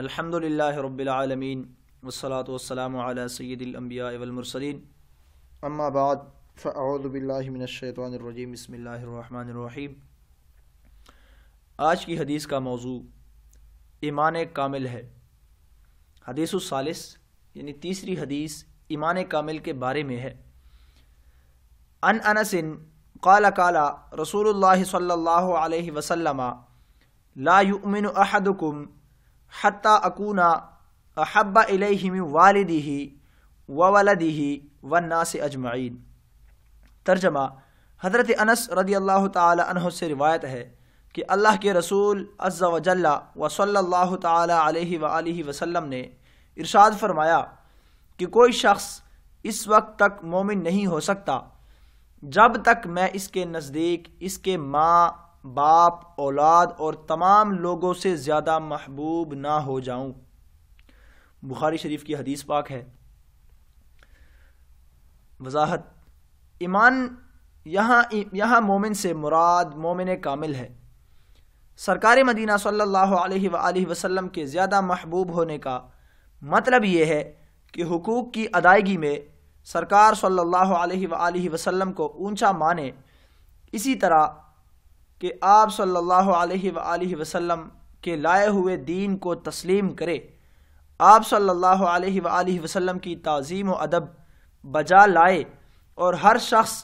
अल्हम्दुलिल्लाह रब्बिलआलमीन वस्सलातु वस्सलामु अला सय्यिदिल अंबिया वल मुरसलीन अम्मा बाद फ़अऊज़ु बिल्लाहि मिनश शैतानिर रजीम बिस्मिल्लाहिर रहमानिर रहीम आज की हदीस का मौजू ईमान कामिल है हदीस सालिस यानी तीसरी हदीस ईमान कामिल के बारे में है अन अनसिन काला काला रसूलुल्लाह सल्लल्लाहु अलैहि वसल्लम ला युमिनु अहदुकुम हत्ता अकूना अहब इलेहिम वालदी ही वलदी ही वन्ना से अजमाइन तर्जमा हज़रत अनस रदी अल्लाह तह से रिवायत है कि अल्लाह के रसूल अज्जा वजल्ला व सल्ला तह वसम ने इरशाद फरमाया कि कोई शख्स इस वक्त तक मोमिन नहीं हो सकता जब तक मैं इसके नज़दीक इसके माँ बाप औलाद और तमाम लोगों से ज़्यादा महबूब ना हो जाऊं बुखारी शरीफ की हदीस पाक है वजाहत ईमान यहाँ यहाँ मोमिन से मुराद मोमिन कामिल है सरकार मदीना सल्लल्लाहु अलैहि सल्ला वसल्लम के ज़्यादा महबूब होने का मतलब ये है कि हकूक़ की अदायगी में सरकार सल्लल्लाहु अलैहि सल्ला वसल्लम को ऊंचा माने इसी तरह कि आप सल्लल्लाहु अलैहि वसल्लम के लाए हुए दीन को तस्लीम करे आप सल्लल्लाहु अलैहि वसल्लम की तज़ीम अदब बजा लाए और हर शख्स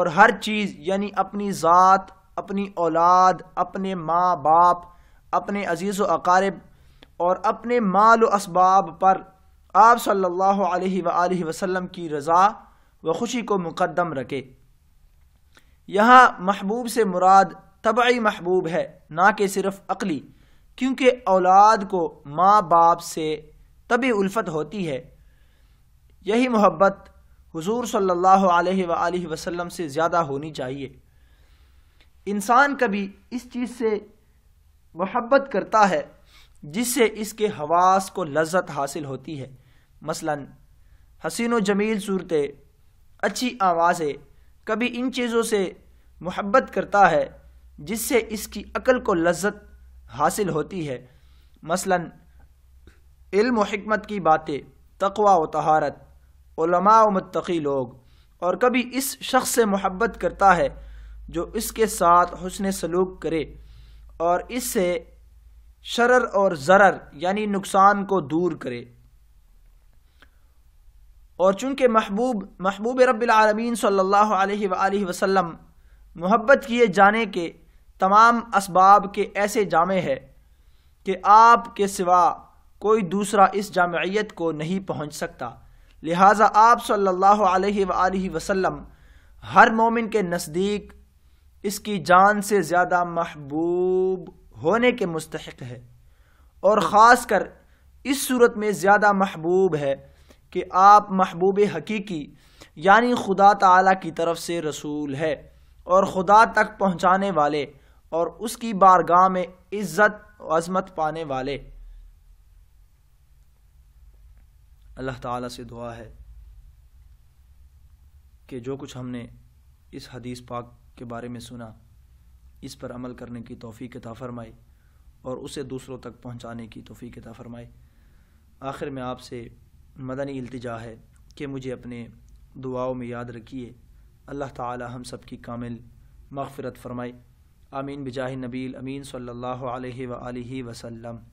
और हर चीज़ यानी अपनी ज़ात अपनी औलाद अपने माँ बाप अपने अजीज़ व अकारब और अपने माल व इसबाब पर आप सल्लल्लाहु अलैहि वसल्लम की रज़ा व खुशी को मुकदम रखे यहाँ महबूब से मुराद तबाही महबूब है ना कि सिर्फ अकली क्योंकि औलाद को माँ बाप से तभी उल्फत होती है यही मोहब्बत हुजूर सल्लल्लाहु अलैहि सल्ला वसल्लम से ज़्यादा होनी चाहिए इंसान कभी इस चीज़ से मोहब्बत करता है जिससे इसके हवास को लज्जत हासिल होती है मसलन हसीन व जमील सूरतें अच्छी आवाज़ें कभी इन चीज़ों से मोहब्बत करता है जिससे इसकी अकल को लज्जत हासिल होती है मसलन इल्म हमत की बातें तकवा व तहारत उलमा मतकी लोग और कभी इस शख्स से मोहब्बत करता है जो इसके साथ हसन सलूक करे और इससे शरर और ज़रर यानी नुकसान को दूर करे और चूँकि महबूब महबूब रबालमीन सल्ला वसम मोहब्बत किए जाने के तमाम इसबाब के ऐसे जामे है कि आपके सिवा कोई दूसरा इस जामियत को नहीं पहुँच सकता लिहाजा आप सल्लल्लाहु अलैहि सल्ला वसल्लम हर मोमिन के नज़दीक इसकी जान से ज़्यादा महबूब होने के मुस्तक है और ख़ास कर इस सूरत में ज़्यादा महबूब है कि आप महबूब हकीकी यानी खुदा ताला की तरफ से रसूल है और खुदा तक पहुँचाने वाले और उसकी बारगाह में इज्जत अजमत पाने वाले अल्लाह ताला से दुआ है कि जो कुछ हमने इस हदीस पाक के बारे में सुना इस पर अमल करने की तोफ़ी कता फ़रमाई और उसे दूसरों तक पहुंचाने की तोफ़ी कता फ़रमाई आखिर में आपसे मदनी अल्तजा है कि मुझे अपने दुआओं में याद रखिए अल्लाह ताला हम सब की कामिल मगफ़रत फरमाए आमीन बिजाह नबील अमीन सल्लल्लाहु अलैहि व वसल्लम